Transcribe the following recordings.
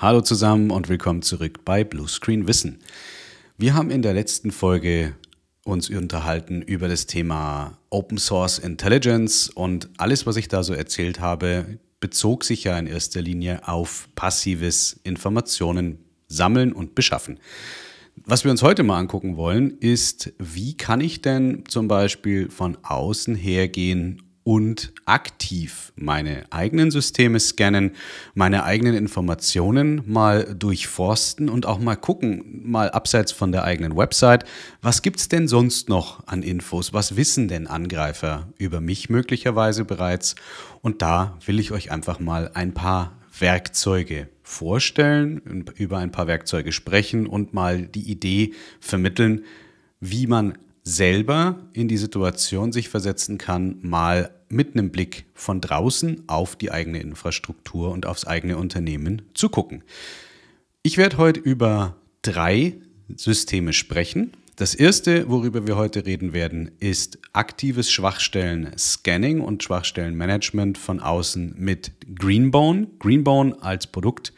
Hallo zusammen und willkommen zurück bei Bluescreen Wissen. Wir haben in der letzten Folge uns unterhalten über das Thema Open Source Intelligence und alles, was ich da so erzählt habe, bezog sich ja in erster Linie auf passives Informationen sammeln und beschaffen. Was wir uns heute mal angucken wollen, ist, wie kann ich denn zum Beispiel von außen hergehen und aktiv meine eigenen Systeme scannen, meine eigenen Informationen mal durchforsten und auch mal gucken, mal abseits von der eigenen Website, was gibt es denn sonst noch an Infos, was wissen denn Angreifer über mich möglicherweise bereits. Und da will ich euch einfach mal ein paar Werkzeuge vorstellen, über ein paar Werkzeuge sprechen und mal die Idee vermitteln, wie man selber in die Situation sich versetzen kann, mal mit einem Blick von draußen auf die eigene Infrastruktur und aufs eigene Unternehmen zu gucken. Ich werde heute über drei Systeme sprechen. Das erste, worüber wir heute reden werden, ist aktives Schwachstellen-Scanning und Schwachstellenmanagement von außen mit Greenbone. Greenbone als Produkt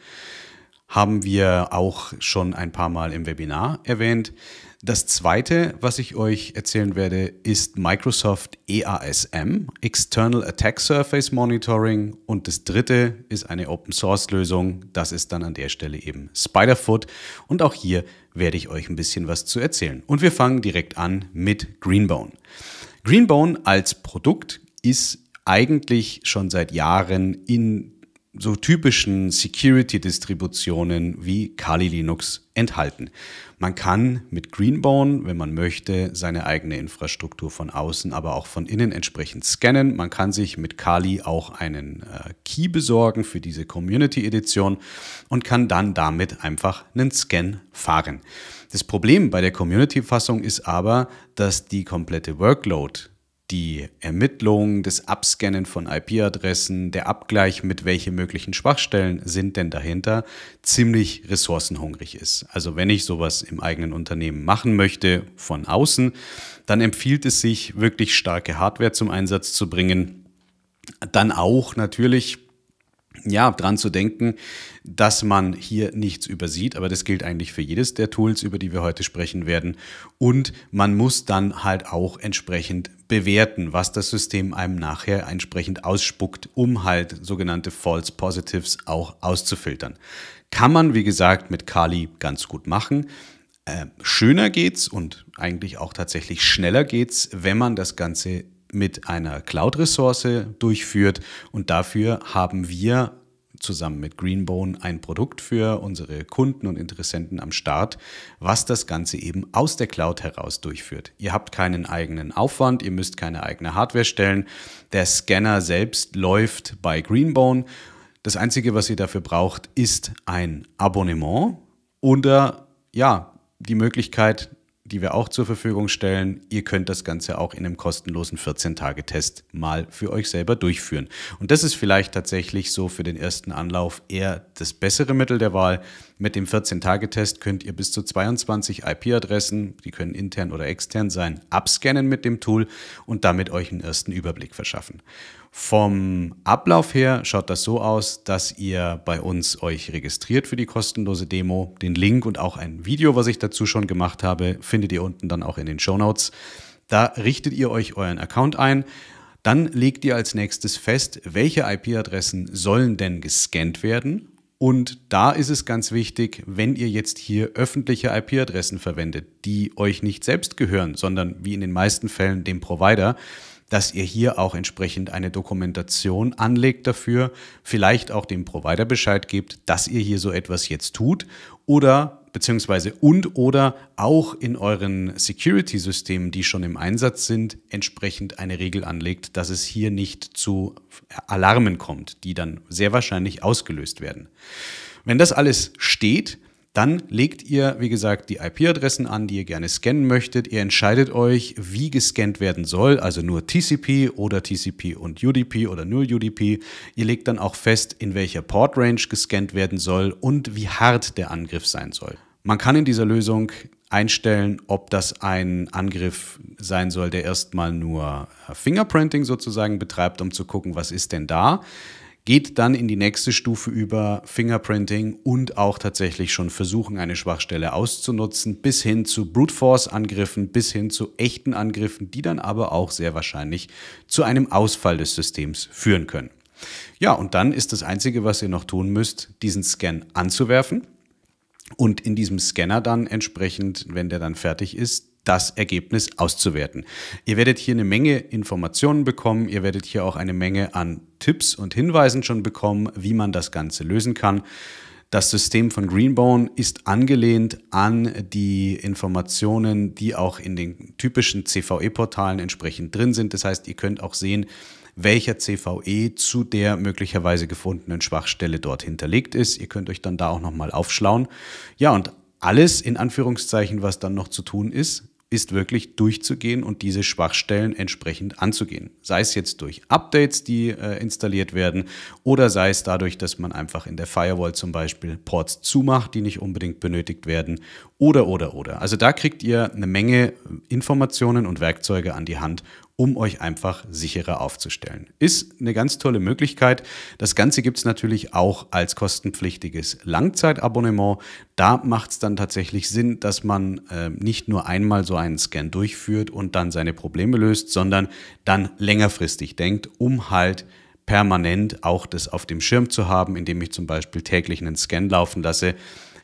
haben wir auch schon ein paar Mal im Webinar erwähnt. Das zweite, was ich euch erzählen werde, ist Microsoft EASM, External Attack Surface Monitoring. Und das dritte ist eine Open Source Lösung. Das ist dann an der Stelle eben Spiderfoot. Und auch hier werde ich euch ein bisschen was zu erzählen. Und wir fangen direkt an mit Greenbone. Greenbone als Produkt ist eigentlich schon seit Jahren in so typischen Security-Distributionen wie Kali Linux enthalten. Man kann mit Greenbone, wenn man möchte, seine eigene Infrastruktur von außen, aber auch von innen entsprechend scannen. Man kann sich mit Kali auch einen äh, Key besorgen für diese Community-Edition und kann dann damit einfach einen Scan fahren. Das Problem bei der Community-Fassung ist aber, dass die komplette Workload die Ermittlung, das Abscannen von IP-Adressen, der Abgleich mit welchen möglichen Schwachstellen sind denn dahinter, ziemlich ressourcenhungrig ist. Also wenn ich sowas im eigenen Unternehmen machen möchte, von außen, dann empfiehlt es sich, wirklich starke Hardware zum Einsatz zu bringen. Dann auch natürlich ja, dran zu denken, dass man hier nichts übersieht, aber das gilt eigentlich für jedes der Tools, über die wir heute sprechen werden. Und man muss dann halt auch entsprechend bewerten, was das System einem nachher entsprechend ausspuckt, um halt sogenannte False Positives auch auszufiltern. Kann man, wie gesagt, mit Kali ganz gut machen. Äh, schöner geht's und eigentlich auch tatsächlich schneller geht's, wenn man das Ganze mit einer Cloud-Ressource durchführt. Und dafür haben wir zusammen mit Greenbone ein Produkt für unsere Kunden und Interessenten am Start, was das Ganze eben aus der Cloud heraus durchführt. Ihr habt keinen eigenen Aufwand, ihr müsst keine eigene Hardware stellen. Der Scanner selbst läuft bei Greenbone. Das Einzige, was ihr dafür braucht, ist ein Abonnement oder ja, die Möglichkeit, die wir auch zur Verfügung stellen. Ihr könnt das Ganze auch in einem kostenlosen 14-Tage-Test mal für euch selber durchführen. Und das ist vielleicht tatsächlich so für den ersten Anlauf eher das bessere Mittel der Wahl. Mit dem 14-Tage-Test könnt ihr bis zu 22 IP-Adressen, die können intern oder extern sein, abscannen mit dem Tool und damit euch einen ersten Überblick verschaffen. Vom Ablauf her schaut das so aus, dass ihr bei uns euch registriert für die kostenlose Demo. Den Link und auch ein Video, was ich dazu schon gemacht habe, findet ihr unten dann auch in den Show Notes. Da richtet ihr euch euren Account ein. Dann legt ihr als nächstes fest, welche IP-Adressen sollen denn gescannt werden. Und da ist es ganz wichtig, wenn ihr jetzt hier öffentliche IP-Adressen verwendet, die euch nicht selbst gehören, sondern wie in den meisten Fällen dem Provider, dass ihr hier auch entsprechend eine Dokumentation anlegt dafür, vielleicht auch dem Provider Bescheid gebt, dass ihr hier so etwas jetzt tut oder beziehungsweise und oder auch in euren Security-Systemen, die schon im Einsatz sind, entsprechend eine Regel anlegt, dass es hier nicht zu Alarmen kommt, die dann sehr wahrscheinlich ausgelöst werden. Wenn das alles steht, dann legt ihr, wie gesagt, die IP-Adressen an, die ihr gerne scannen möchtet. Ihr entscheidet euch, wie gescannt werden soll, also nur TCP oder TCP und UDP oder nur UDP. Ihr legt dann auch fest, in welcher Port-Range gescannt werden soll und wie hart der Angriff sein soll. Man kann in dieser Lösung einstellen, ob das ein Angriff sein soll, der erstmal nur äh, Fingerprinting sozusagen betreibt, um zu gucken, was ist denn da geht dann in die nächste Stufe über Fingerprinting und auch tatsächlich schon versuchen, eine Schwachstelle auszunutzen, bis hin zu Brute Force-Angriffen, bis hin zu echten Angriffen, die dann aber auch sehr wahrscheinlich zu einem Ausfall des Systems führen können. Ja, und dann ist das Einzige, was ihr noch tun müsst, diesen Scan anzuwerfen und in diesem Scanner dann entsprechend, wenn der dann fertig ist, das Ergebnis auszuwerten. Ihr werdet hier eine Menge Informationen bekommen, ihr werdet hier auch eine Menge an Tipps und Hinweisen schon bekommen, wie man das Ganze lösen kann. Das System von Greenbone ist angelehnt an die Informationen, die auch in den typischen CVE-Portalen entsprechend drin sind. Das heißt, ihr könnt auch sehen, welcher CVE zu der möglicherweise gefundenen Schwachstelle dort hinterlegt ist. Ihr könnt euch dann da auch nochmal aufschlauen. Ja, und alles in Anführungszeichen, was dann noch zu tun ist, ist wirklich durchzugehen und diese Schwachstellen entsprechend anzugehen. Sei es jetzt durch Updates, die äh, installiert werden, oder sei es dadurch, dass man einfach in der Firewall zum Beispiel Ports zumacht, die nicht unbedingt benötigt werden, oder, oder, oder. Also da kriegt ihr eine Menge äh, Informationen und Werkzeuge an die Hand, um euch einfach sicherer aufzustellen. Ist eine ganz tolle Möglichkeit. Das Ganze gibt es natürlich auch als kostenpflichtiges Langzeitabonnement. Da macht es dann tatsächlich Sinn, dass man äh, nicht nur einmal so einen Scan durchführt und dann seine Probleme löst, sondern dann längerfristig denkt, um halt permanent auch das auf dem Schirm zu haben, indem ich zum Beispiel täglich einen Scan laufen lasse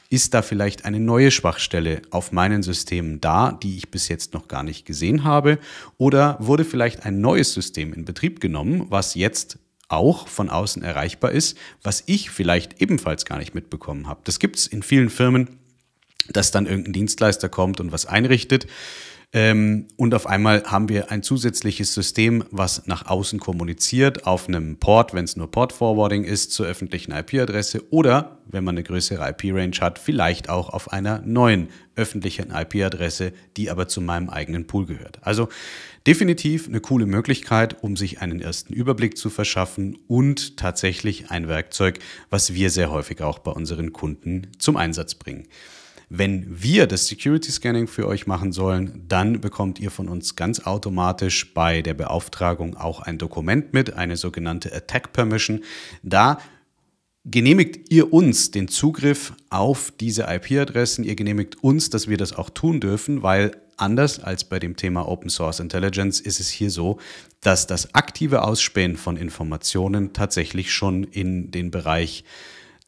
ist da vielleicht eine neue Schwachstelle auf meinen Systemen da, die ich bis jetzt noch gar nicht gesehen habe? Oder wurde vielleicht ein neues System in Betrieb genommen, was jetzt auch von außen erreichbar ist, was ich vielleicht ebenfalls gar nicht mitbekommen habe? Das gibt es in vielen Firmen, dass dann irgendein Dienstleister kommt und was einrichtet ähm, und auf einmal haben wir ein zusätzliches System, was nach außen kommuniziert, auf einem Port, wenn es nur Port Forwarding ist, zur öffentlichen IP-Adresse oder, wenn man eine größere IP-Range hat, vielleicht auch auf einer neuen öffentlichen IP-Adresse, die aber zu meinem eigenen Pool gehört. Also definitiv eine coole Möglichkeit, um sich einen ersten Überblick zu verschaffen und tatsächlich ein Werkzeug, was wir sehr häufig auch bei unseren Kunden zum Einsatz bringen. Wenn wir das Security Scanning für euch machen sollen, dann bekommt ihr von uns ganz automatisch bei der Beauftragung auch ein Dokument mit, eine sogenannte Attack Permission. Da genehmigt ihr uns den Zugriff auf diese IP-Adressen, ihr genehmigt uns, dass wir das auch tun dürfen, weil anders als bei dem Thema Open Source Intelligence ist es hier so, dass das aktive Ausspähen von Informationen tatsächlich schon in den Bereich äh,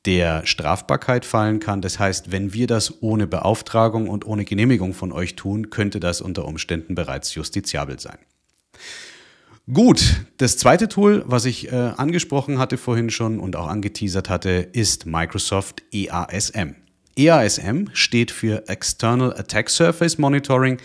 der Strafbarkeit fallen kann. Das heißt, wenn wir das ohne Beauftragung und ohne Genehmigung von euch tun, könnte das unter Umständen bereits justiziabel sein. Gut, das zweite Tool, was ich äh, angesprochen hatte vorhin schon und auch angeteasert hatte, ist Microsoft EASM. EASM steht für External Attack Surface Monitoring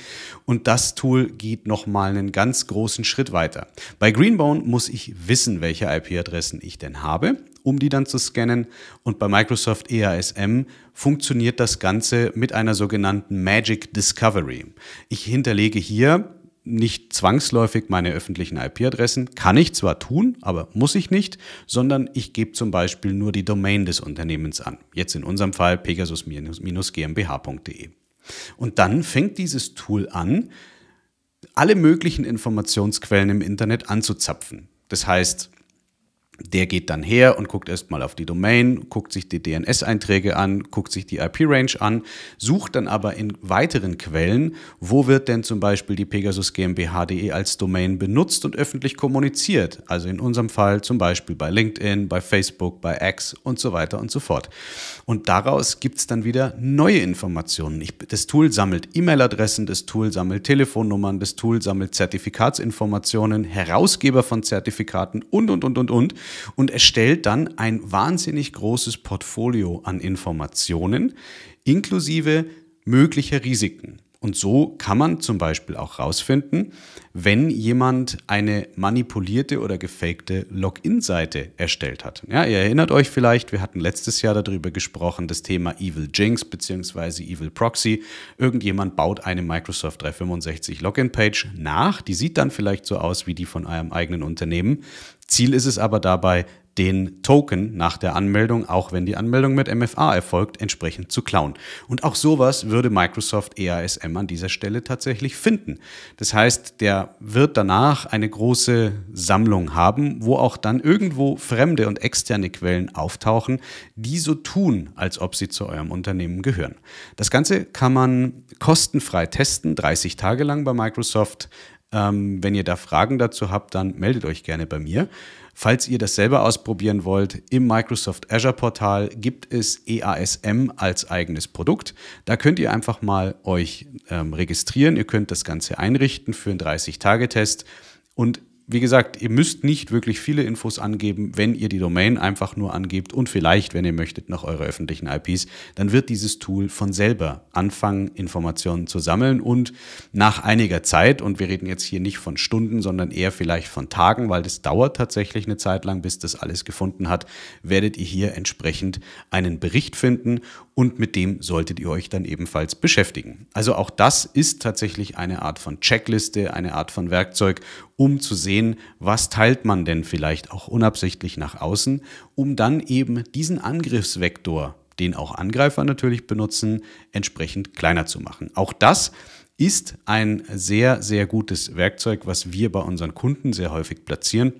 und das Tool geht nochmal einen ganz großen Schritt weiter. Bei Greenbone muss ich wissen, welche IP-Adressen ich denn habe, um die dann zu scannen und bei Microsoft EASM funktioniert das Ganze mit einer sogenannten Magic Discovery. Ich hinterlege hier nicht zwangsläufig meine öffentlichen IP-Adressen. Kann ich zwar tun, aber muss ich nicht, sondern ich gebe zum Beispiel nur die Domain des Unternehmens an. Jetzt in unserem Fall pegasus-gmbh.de. Und dann fängt dieses Tool an, alle möglichen Informationsquellen im Internet anzuzapfen. Das heißt, der geht dann her und guckt erstmal auf die Domain, guckt sich die DNS-Einträge an, guckt sich die IP-Range an, sucht dann aber in weiteren Quellen, wo wird denn zum Beispiel die Pegasus GmbH.de als Domain benutzt und öffentlich kommuniziert. Also in unserem Fall zum Beispiel bei LinkedIn, bei Facebook, bei X und so weiter und so fort. Und daraus gibt es dann wieder neue Informationen. Ich, das Tool sammelt E-Mail-Adressen, das Tool sammelt Telefonnummern, das Tool sammelt Zertifikatsinformationen, Herausgeber von Zertifikaten und, und, und, und, und und erstellt dann ein wahnsinnig großes Portfolio an Informationen inklusive möglicher Risiken. Und so kann man zum Beispiel auch herausfinden, wenn jemand eine manipulierte oder gefakte Login-Seite erstellt hat. Ja, ihr erinnert euch vielleicht, wir hatten letztes Jahr darüber gesprochen, das Thema Evil Jinx bzw. Evil Proxy. Irgendjemand baut eine Microsoft 365 Login-Page nach, die sieht dann vielleicht so aus wie die von eurem eigenen Unternehmen. Ziel ist es aber dabei, den Token nach der Anmeldung, auch wenn die Anmeldung mit MFA erfolgt, entsprechend zu klauen. Und auch sowas würde Microsoft EASM an dieser Stelle tatsächlich finden. Das heißt, der wird danach eine große Sammlung haben, wo auch dann irgendwo fremde und externe Quellen auftauchen, die so tun, als ob sie zu eurem Unternehmen gehören. Das Ganze kann man kostenfrei testen, 30 Tage lang bei Microsoft. Ähm, wenn ihr da Fragen dazu habt, dann meldet euch gerne bei mir. Falls ihr das selber ausprobieren wollt, im Microsoft Azure Portal gibt es EASM als eigenes Produkt. Da könnt ihr einfach mal euch ähm, registrieren. Ihr könnt das Ganze einrichten für einen 30-Tage-Test. Und wie gesagt, ihr müsst nicht wirklich viele Infos angeben, wenn ihr die Domain einfach nur angebt und vielleicht, wenn ihr möchtet, noch eure öffentlichen IPs, dann wird dieses Tool von selber anfangen, Informationen zu sammeln und nach einiger Zeit, und wir reden jetzt hier nicht von Stunden, sondern eher vielleicht von Tagen, weil das dauert tatsächlich eine Zeit lang, bis das alles gefunden hat, werdet ihr hier entsprechend einen Bericht finden und mit dem solltet ihr euch dann ebenfalls beschäftigen. Also auch das ist tatsächlich eine Art von Checkliste, eine Art von Werkzeug, um zu sehen, sehen, was teilt man denn vielleicht auch unabsichtlich nach außen, um dann eben diesen Angriffsvektor, den auch Angreifer natürlich benutzen, entsprechend kleiner zu machen. Auch das ist ein sehr, sehr gutes Werkzeug, was wir bei unseren Kunden sehr häufig platzieren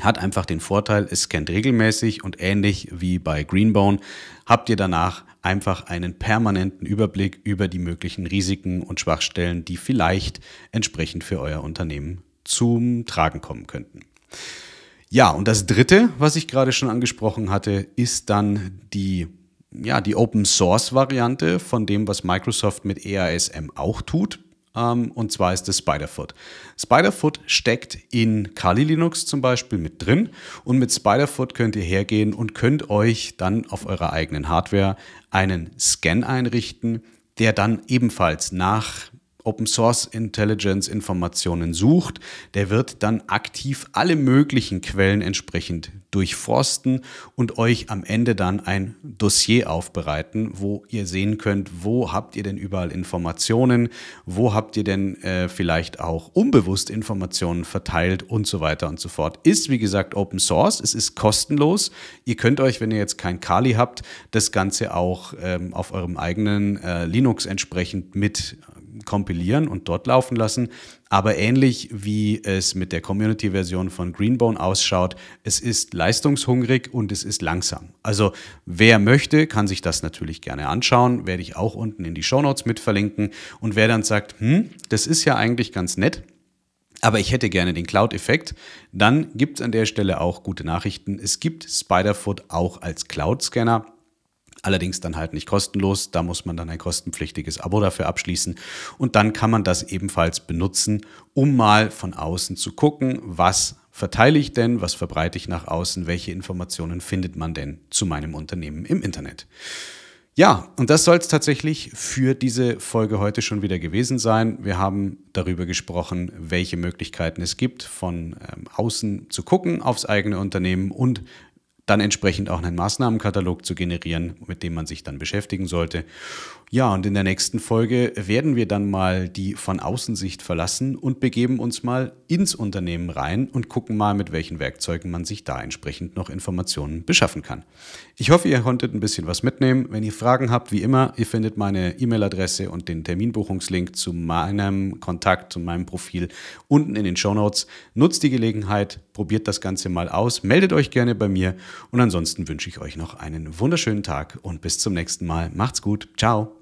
hat einfach den Vorteil, es scannt regelmäßig und ähnlich wie bei Greenbone habt ihr danach einfach einen permanenten Überblick über die möglichen Risiken und Schwachstellen, die vielleicht entsprechend für euer Unternehmen zum Tragen kommen könnten. Ja, und das Dritte, was ich gerade schon angesprochen hatte, ist dann die, ja, die Open-Source-Variante von dem, was Microsoft mit EASM auch tut. Ähm, und zwar ist es Spiderfoot. Spiderfoot steckt in Kali Linux zum Beispiel mit drin und mit Spiderfoot könnt ihr hergehen und könnt euch dann auf eurer eigenen Hardware einen Scan einrichten, der dann ebenfalls nach Open Source Intelligence Informationen sucht, der wird dann aktiv alle möglichen Quellen entsprechend durchforsten und euch am Ende dann ein Dossier aufbereiten, wo ihr sehen könnt, wo habt ihr denn überall Informationen, wo habt ihr denn äh, vielleicht auch unbewusst Informationen verteilt und so weiter und so fort. Ist wie gesagt Open Source, es ist kostenlos. Ihr könnt euch, wenn ihr jetzt kein Kali habt, das Ganze auch ähm, auf eurem eigenen äh, Linux entsprechend mit kompilieren und dort laufen lassen. Aber ähnlich wie es mit der Community-Version von Greenbone ausschaut, es ist leistungshungrig und es ist langsam. Also wer möchte, kann sich das natürlich gerne anschauen, werde ich auch unten in die Shownotes mit verlinken. Und wer dann sagt, hm, das ist ja eigentlich ganz nett, aber ich hätte gerne den Cloud-Effekt, dann gibt es an der Stelle auch gute Nachrichten. Es gibt Spiderfoot auch als Cloud-Scanner. Allerdings dann halt nicht kostenlos, da muss man dann ein kostenpflichtiges Abo dafür abschließen und dann kann man das ebenfalls benutzen, um mal von außen zu gucken, was verteile ich denn, was verbreite ich nach außen, welche Informationen findet man denn zu meinem Unternehmen im Internet. Ja, und das soll es tatsächlich für diese Folge heute schon wieder gewesen sein. Wir haben darüber gesprochen, welche Möglichkeiten es gibt, von ähm, außen zu gucken aufs eigene Unternehmen und dann entsprechend auch einen Maßnahmenkatalog zu generieren, mit dem man sich dann beschäftigen sollte. Ja, und in der nächsten Folge werden wir dann mal die von Außensicht verlassen und begeben uns mal ins Unternehmen rein und gucken mal, mit welchen Werkzeugen man sich da entsprechend noch Informationen beschaffen kann. Ich hoffe, ihr konntet ein bisschen was mitnehmen. Wenn ihr Fragen habt, wie immer, ihr findet meine E-Mail-Adresse und den Terminbuchungslink zu meinem Kontakt, zu meinem Profil unten in den Show Notes. Nutzt die Gelegenheit, probiert das Ganze mal aus, meldet euch gerne bei mir und ansonsten wünsche ich euch noch einen wunderschönen Tag und bis zum nächsten Mal. Macht's gut. Ciao.